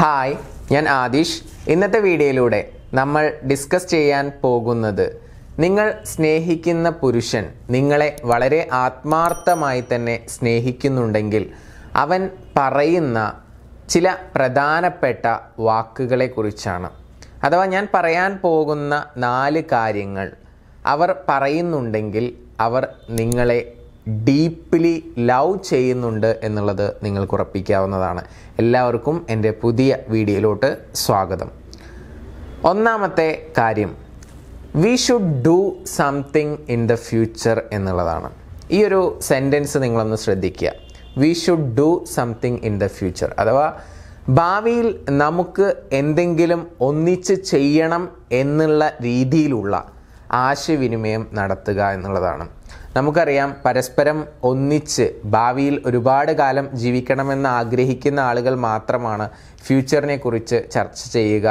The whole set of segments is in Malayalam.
ഹായ് ഞാൻ ആദിഷ് ഇന്നത്തെ വീഡിയോയിലൂടെ നമ്മൾ ഡിസ്കസ് ചെയ്യാൻ പോകുന്നത് നിങ്ങൾ സ്നേഹിക്കുന്ന പുരുഷൻ നിങ്ങളെ വളരെ ആത്മാർത്ഥമായി തന്നെ സ്നേഹിക്കുന്നുണ്ടെങ്കിൽ അവൻ പറയുന്ന ചില പ്രധാനപ്പെട്ട വാക്കുകളെക്കുറിച്ചാണ് അഥവാ ഞാൻ പറയാൻ പോകുന്ന നാല് കാര്യങ്ങൾ അവർ പറയുന്നുണ്ടെങ്കിൽ അവർ നിങ്ങളെ ഡീപ്പ്ലി ലവ് ചെയ്യുന്നുണ്ട് എന്നുള്ളത് നിങ്ങൾക്ക് ഉറപ്പിക്കാവുന്നതാണ് എല്ലാവർക്കും എൻ്റെ പുതിയ വീഡിയോയിലോട്ട് സ്വാഗതം ഒന്നാമത്തെ കാര്യം we should do something in the future എന്നുള്ളതാണ് ഈ ഒരു സെൻറ്റൻസ് നിങ്ങളൊന്ന് ശ്രദ്ധിക്കുക we should do something in the future അഥവാ ഭാവിയിൽ നമുക്ക് എന്തെങ്കിലും ഒന്നിച്ച് ചെയ്യണം എന്നുള്ള രീതിയിലുള്ള ആശയവിനിമയം നടത്തുക എന്നുള്ളതാണ് നമുക്കറിയാം പരസ്പരം ഒന്നിച്ച് ഭാവിയിൽ ഒരുപാട് കാലം ജീവിക്കണമെന്ന് ആഗ്രഹിക്കുന്ന ആളുകൾ മാത്രമാണ് ഫ്യൂച്ചറിനെ കുറിച്ച് ചർച്ച ചെയ്യുക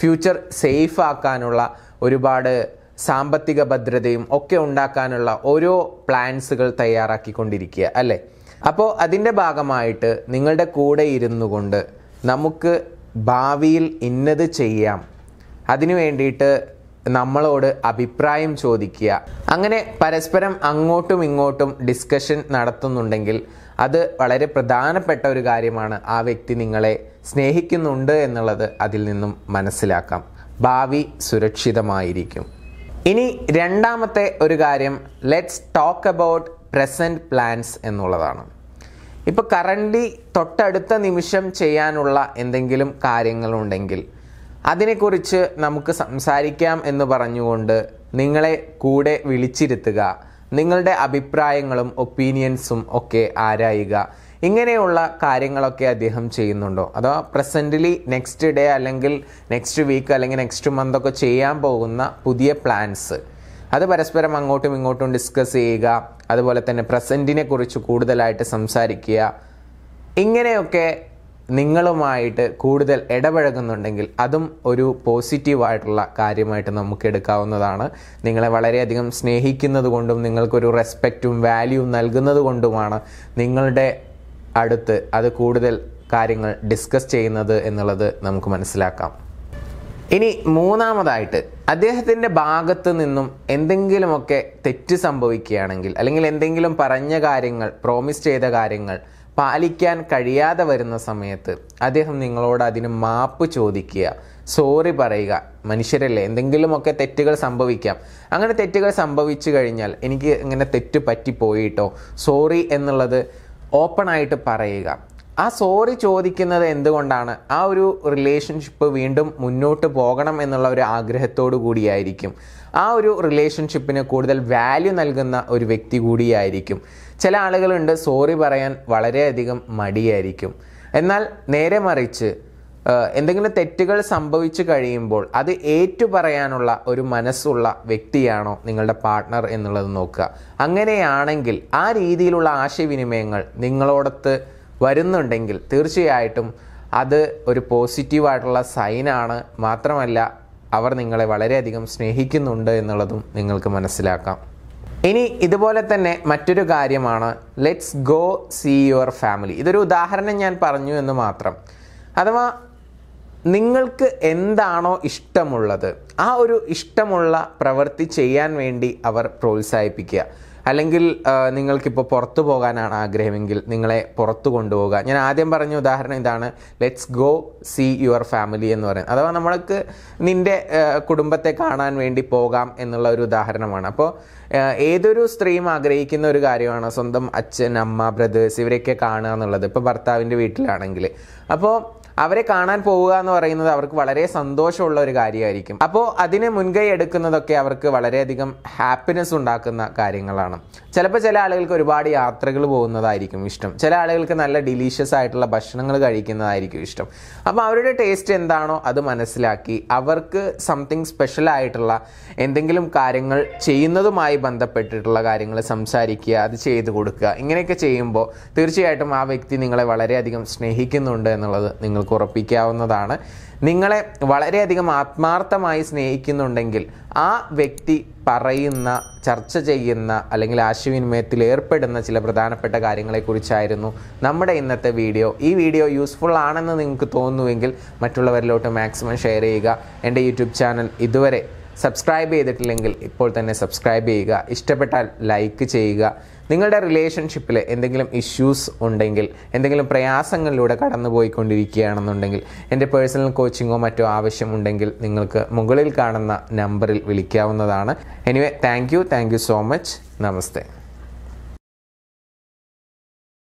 ഫ്യൂച്ചർ സേഫ് ആക്കാനുള്ള ഒരുപാട് സാമ്പത്തിക ഭദ്രതയും ഒക്കെ ഉണ്ടാക്കാനുള്ള ഓരോ പ്ലാൻസുകൾ തയ്യാറാക്കിക്കൊണ്ടിരിക്കുക അല്ലേ അപ്പോൾ അതിൻ്റെ ഭാഗമായിട്ട് നിങ്ങളുടെ കൂടെ ഇരുന്നു കൊണ്ട് നമുക്ക് ഭാവിയിൽ ഇന്നത് ചെയ്യാം അതിനു വേണ്ടിയിട്ട് നമ്മളോട് അഭിപ്രായം ചോദിക്കുക അങ്ങനെ പരസ്പരം അങ്ങോട്ടും ഇങ്ങോട്ടും ഡിസ്കഷൻ നടത്തുന്നുണ്ടെങ്കിൽ അത് വളരെ പ്രധാനപ്പെട്ട ഒരു കാര്യമാണ് ആ വ്യക്തി നിങ്ങളെ സ്നേഹിക്കുന്നുണ്ട് എന്നുള്ളത് അതിൽ നിന്നും മനസ്സിലാക്കാം ഭാവി സുരക്ഷിതമായിരിക്കും ഇനി രണ്ടാമത്തെ ഒരു കാര്യം let's talk about present plans എന്നുള്ളതാണ് ഇപ്പോൾ കറൻ്റ് തൊട്ടടുത്ത നിമിഷം ചെയ്യാനുള്ള എന്തെങ്കിലും കാര്യങ്ങളുണ്ടെങ്കിൽ അതിനെക്കുറിച്ച് നമുക്ക് സംസാരിക്കാം എന്ന് പറഞ്ഞുകൊണ്ട് നിങ്ങളെ കൂടെ വിളിച്ചിരുത്തുക നിങ്ങളുടെ അഭിപ്രായങ്ങളും ഒപ്പീനിയൻസും ഒക്കെ ആരായുക ഇങ്ങനെയുള്ള കാര്യങ്ങളൊക്കെ അദ്ദേഹം ചെയ്യുന്നുണ്ടോ അതോ പ്രസൻ്റലി നെക്സ്റ്റ് ഡേ അല്ലെങ്കിൽ നെക്സ്റ്റ് വീക്ക് അല്ലെങ്കിൽ നെക്സ്റ്റ് മന്ത് ഒക്കെ ചെയ്യാൻ പോകുന്ന പുതിയ പ്ലാൻസ് അത് പരസ്പരം അങ്ങോട്ടും ഇങ്ങോട്ടും ഡിസ്കസ് ചെയ്യുക അതുപോലെ തന്നെ പ്രസൻറ്റിനെ കുറിച്ച് കൂടുതലായിട്ട് സംസാരിക്കുക ഇങ്ങനെയൊക്കെ നിങ്ങളുമായിട്ട് കൂടുതൽ ഇടപഴകുന്നുണ്ടെങ്കിൽ അതും ഒരു പോസിറ്റീവായിട്ടുള്ള കാര്യമായിട്ട് നമുക്ക് എടുക്കാവുന്നതാണ് നിങ്ങളെ വളരെയധികം സ്നേഹിക്കുന്നത് കൊണ്ടും നിങ്ങൾക്കൊരു റെസ്പെക്റ്റും വാല്യൂവും നൽകുന്നത് കൊണ്ടുമാണ് നിങ്ങളുടെ അടുത്ത് അത് കൂടുതൽ കാര്യങ്ങൾ ഡിസ്കസ് ചെയ്യുന്നത് എന്നുള്ളത് നമുക്ക് മനസ്സിലാക്കാം ഇനി മൂന്നാമതായിട്ട് അദ്ദേഹത്തിൻ്റെ ഭാഗത്ത് നിന്നും എന്തെങ്കിലുമൊക്കെ തെറ്റ് സംഭവിക്കുകയാണെങ്കിൽ അല്ലെങ്കിൽ എന്തെങ്കിലും പറഞ്ഞ കാര്യങ്ങൾ പ്രോമിസ് ചെയ്ത കാര്യങ്ങൾ പാലിക്കാൻ കഴിയാതെ വരുന്ന സമയത്ത് അദ്ദേഹം നിങ്ങളോട് അതിന് മാപ്പ് ചോദിക്കുക സോറി പറയുക മനുഷ്യരല്ലേ എന്തെങ്കിലുമൊക്കെ തെറ്റുകൾ സംഭവിക്കാം അങ്ങനെ തെറ്റുകൾ സംഭവിച്ചു കഴിഞ്ഞാൽ എനിക്ക് ഇങ്ങനെ തെറ്റ് പറ്റിപ്പോയിട്ടോ സോറി എന്നുള്ളത് ഓപ്പണായിട്ട് പറയുക ആ സോറി ചോദിക്കുന്നത് എന്തുകൊണ്ടാണ് ആ ഒരു റിലേഷൻഷിപ്പ് വീണ്ടും മുന്നോട്ട് പോകണം എന്നുള്ള ഒരു ആഗ്രഹത്തോടു കൂടിയായിരിക്കും ആ ഒരു റിലേഷൻഷിപ്പിന് കൂടുതൽ വാല്യൂ നൽകുന്ന ഒരു വ്യക്തി കൂടിയായിരിക്കും ചില ആളുകളുണ്ട് സോറി പറയാൻ വളരെയധികം മടിയായിരിക്കും എന്നാൽ നേരെ മറിച്ച് എന്തെങ്കിലും തെറ്റുകൾ സംഭവിച്ചു കഴിയുമ്പോൾ അത് ഏറ്റുപറയാനുള്ള പറയാനുള്ള ഒരു മനസ്സുള്ള വ്യക്തിയാണോ നിങ്ങളുടെ പാർട്ട്ണർ എന്നുള്ളത് നോക്കുക അങ്ങനെയാണെങ്കിൽ ആ രീതിയിലുള്ള ആശയവിനിമയങ്ങൾ നിങ്ങളോടത്ത് വരുന്നുണ്ടെങ്കിൽ തീർച്ചയായിട്ടും അത് ഒരു പോസിറ്റീവായിട്ടുള്ള സൈനാണ് മാത്രമല്ല അവർ നിങ്ങളെ വളരെയധികം സ്നേഹിക്കുന്നുണ്ട് എന്നുള്ളതും നിങ്ങൾക്ക് മനസ്സിലാക്കാം ഇനി ഇതുപോലെ തന്നെ മറ്റൊരു കാര്യമാണ് let's go see your family ഇതൊരു ഉദാഹരണം ഞാൻ പറഞ്ഞു എന്ന് മാത്രം അഥവാ നിങ്ങൾക്ക് എന്താണോ ഇഷ്ടമുള്ളത് ആ ഒരു ഇഷ്ടമുള്ള പ്രവൃത്തി ചെയ്യാൻ വേണ്ടി അവർ പ്രോത്സാഹിപ്പിക്കുക അല്ലെങ്കിൽ നിങ്ങൾക്കിപ്പോൾ പുറത്തു പോകാനാണ് ആഗ്രഹമെങ്കിൽ നിങ്ങളെ പുറത്തു കൊണ്ടുപോകുക ഞാൻ ആദ്യം പറഞ്ഞ ഉദാഹരണം ഇതാണ് let's go see your family എന്ന് പറയുന്നത് അഥവാ നമ്മൾക്ക് നിൻ്റെ കുടുംബത്തെ കാണാൻ വേണ്ടി പോകാം എന്നുള്ള ഒരു ഉദാഹരണമാണ് അപ്പോൾ ഏതൊരു സ്ത്രീയും ആഗ്രഹിക്കുന്ന ഒരു കാര്യമാണ് സ്വന്തം അച്ഛൻ അമ്മ ബ്രദേഴ്സ് ഇവരെയൊക്കെ കാണുക എന്നുള്ളത് ഇപ്പോൾ ഭർത്താവിൻ്റെ വീട്ടിലാണെങ്കിൽ അപ്പോൾ അവരെ കാണാൻ പോവുക എന്ന് പറയുന്നത് അവർക്ക് വളരെ സന്തോഷമുള്ള ഒരു കാര്യമായിരിക്കും അപ്പോൾ അതിനെ മുൻകൈ എടുക്കുന്നതൊക്കെ അവർക്ക് വളരെയധികം ഹാപ്പിനെസ് ഉണ്ടാക്കുന്ന കാര്യങ്ങളാണ് ചിലപ്പോൾ ചില ആളുകൾക്ക് ഒരുപാട് യാത്രകൾ പോകുന്നതായിരിക്കും ഇഷ്ടം ചില ആളുകൾക്ക് നല്ല ഡിലീഷ്യസ് ആയിട്ടുള്ള ഭക്ഷണങ്ങൾ കഴിക്കുന്നതായിരിക്കും ഇഷ്ടം അപ്പോൾ അവരുടെ ടേസ്റ്റ് എന്താണോ അത് മനസ്സിലാക്കി അവർക്ക് സംതിങ് സ്പെഷ്യൽ ആയിട്ടുള്ള എന്തെങ്കിലും കാര്യങ്ങൾ ചെയ്യുന്നതുമായി ബന്ധപ്പെട്ടിട്ടുള്ള കാര്യങ്ങൾ സംസാരിക്കുക അത് ചെയ്തു കൊടുക്കുക ഇങ്ങനെയൊക്കെ ചെയ്യുമ്പോൾ തീർച്ചയായിട്ടും ആ വ്യക്തി നിങ്ങളെ വളരെയധികം സ്നേഹിക്കുന്നുണ്ട് എന്നുള്ളത് നിങ്ങൾ നിങ്ങൾക്ക് ഉറപ്പിക്കാവുന്നതാണ് നിങ്ങളെ വളരെയധികം ആത്മാർത്ഥമായി സ്നേഹിക്കുന്നുണ്ടെങ്കിൽ ആ വ്യക്തി പറയുന്ന ചർച്ച ചെയ്യുന്ന അല്ലെങ്കിൽ ആശയവിനിമയത്തിൽ ഏർപ്പെടുന്ന ചില പ്രധാനപ്പെട്ട കാര്യങ്ങളെക്കുറിച്ചായിരുന്നു നമ്മുടെ ഇന്നത്തെ വീഡിയോ ഈ വീഡിയോ യൂസ്ഫുൾ ആണെന്ന് നിങ്ങൾക്ക് തോന്നുന്നുവെങ്കിൽ മറ്റുള്ളവരിലോട്ട് മാക്സിമം ഷെയർ ചെയ്യുക എൻ്റെ യൂട്യൂബ് ചാനൽ ഇതുവരെ സബ്സ്ക്രൈബ് ചെയ്തിട്ടില്ലെങ്കിൽ ഇപ്പോൾ തന്നെ സബ്സ്ക്രൈബ് ചെയ്യുക ഇഷ്ടപ്പെട്ടാൽ ലൈക്ക് ചെയ്യുക നിങ്ങളുടെ റിലേഷൻഷിപ്പിൽ എന്തെങ്കിലും ഇഷ്യൂസ് ഉണ്ടെങ്കിൽ എന്തെങ്കിലും പ്രയാസങ്ങളിലൂടെ കടന്നു പോയിക്കൊണ്ടിരിക്കുകയാണെന്നുണ്ടെങ്കിൽ എൻ്റെ പേഴ്സണൽ കോച്ചിങ്ങോ മറ്റോ ആവശ്യമുണ്ടെങ്കിൽ നിങ്ങൾക്ക് മുകളിൽ കാണുന്ന നമ്പറിൽ വിളിക്കാവുന്നതാണ് anyway thank you thank you so much namaste